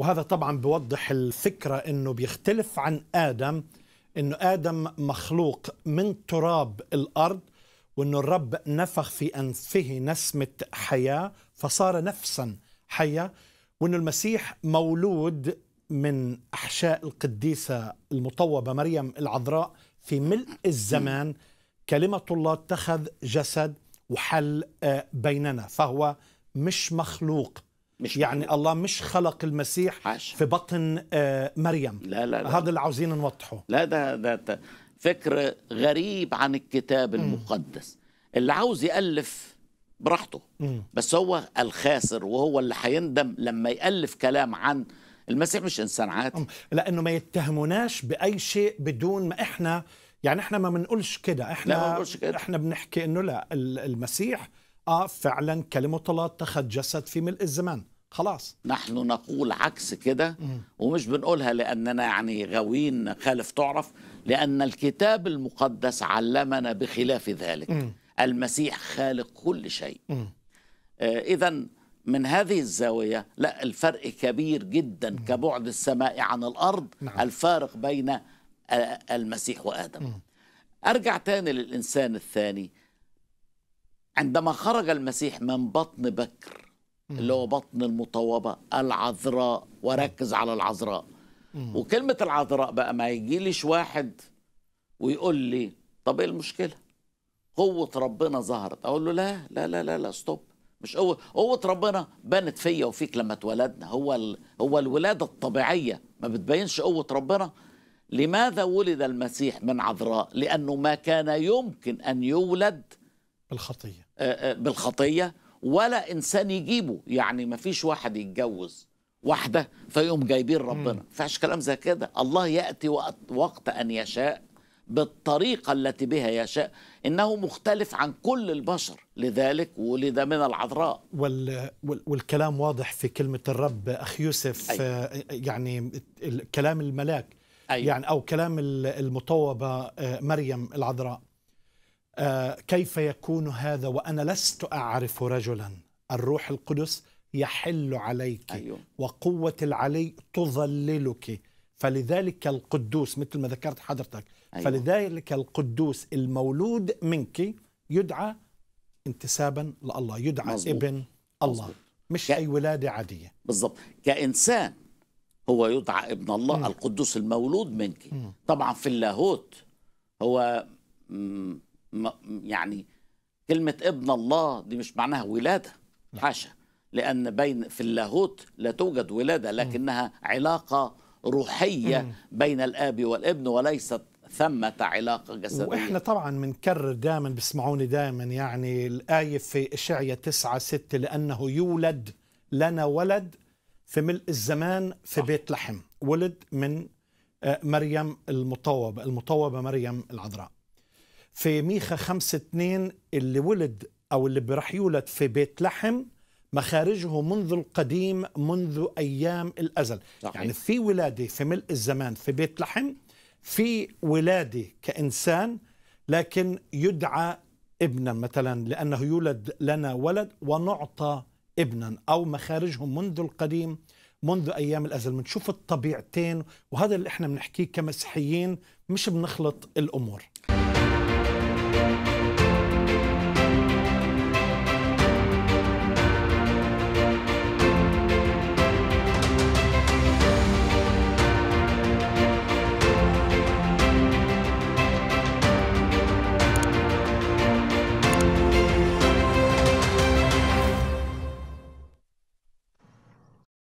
وهذا طبعا بوضح الفكرة أنه بيختلف عن آدم أنه آدم مخلوق من تراب الأرض وأنه الرب نفخ في أنفه نسمة حياة فصار نفسا حية وأنه المسيح مولود من أحشاء القديسة المطوبة مريم العذراء في ملء الزمان كلمة الله اتخذ جسد وحل آه، بيننا فهو مش مخلوق مش يعني ممكن. الله مش خلق المسيح عش. في بطن آه، مريم لا لا, لا. هذا اللي عاوزين نوضحه لا ده, ده, فكر غريب عن الكتاب المقدس اللي عاوز يألف براحته بس هو الخاسر وهو اللي هيندم لما يألف كلام عن المسيح مش انسان عادي لانه ما يتهموناش باي شيء بدون ما احنا يعني احنا ما بنقولش كده احنا لا ما بنقولش كده. احنا بنحكي انه لا المسيح اه فعلا كلمه الله اتخذ جسد في ملء الزمان خلاص نحن نقول عكس كده ومش بنقولها لأننا يعني غاويين خالف تعرف لأن الكتاب المقدس علمنا بخلاف ذلك م. المسيح خالق كل شيء آه إذا من هذه الزاوية لا الفرق كبير جدا م. كبعد السماء عن الأرض نعم. الفارق بين آه، المسيح وآدم م. أرجع تاني للإنسان الثاني عندما خرج المسيح من بطن بكر اللي هو بطن المطوبة العذراء وركز على العذراء وكلمة العذراء بقى ما يجيليش واحد ويقول لي طب ايه المشكلة قوة ربنا ظهرت اقول له لا لا لا لا لا ستوب مش قوة قوة ربنا بانت فيا وفيك لما اتولدنا هو ال... هو الولادة الطبيعية ما بتبينش قوة ربنا لماذا ولد المسيح من عذراء لأنه ما كان يمكن أن يولد بالخطية بالخطية ولا انسان يجيبه يعني ما فيش واحد يتجوز واحده فيقوم جايبين ربنا ما فيش كلام زي كده الله ياتي وقت, وقت ان يشاء بالطريقه التي بها يشاء انه مختلف عن كل البشر لذلك ولد من العذراء وال والكلام واضح في كلمه الرب اخ يوسف أيوة. يعني كلام الملاك أيوة. يعني او كلام المطوبه آه، مريم العذراء آه، كيف يكون هذا وأنا لست أعرف رجلا الروح القدس يحل عليك أيوه. وقوة العلي تظللك فلذلك القدوس مثل ما ذكرت حضرتك أيوه. فلذلك القدوس المولود منك يدعى انتسابا لله يدعى مزبوط. ابن الله مزبوط. مش ك... أي ولادة عادية بالضبط كإنسان هو يدعى ابن الله م. القدوس المولود منك م. طبعا في اللاهوت هو م... يعني كلمة ابن الله دي مش معناها ولادة حاشا لأن بين في اللاهوت لا توجد ولادة لكنها علاقة روحية بين الآب والابن وليست ثمة علاقة جسدية وإحنا طبعا بنكرر دائما بسمعوني دائما يعني الآية في إشعية 9 6 لأنه يولد لنا ولد في ملء الزمان في بيت لحم ولد من آه، مريم المطوبة المطوبة مريم العذراء في ميخا 5 2 اللي ولد أو اللي برح يولد في بيت لحم مخارجه منذ القديم منذ أيام الأزل صحيح. يعني في ولادة في ملء الزمان في بيت لحم في ولادة كإنسان لكن يدعى ابنا مثلا لأنه يولد لنا ولد ونعطى ابنا أو مخارجهم منذ القديم منذ أيام الأزل بنشوف الطبيعتين وهذا اللي إحنا بنحكيه كمسيحيين مش بنخلط الأمور Thank you.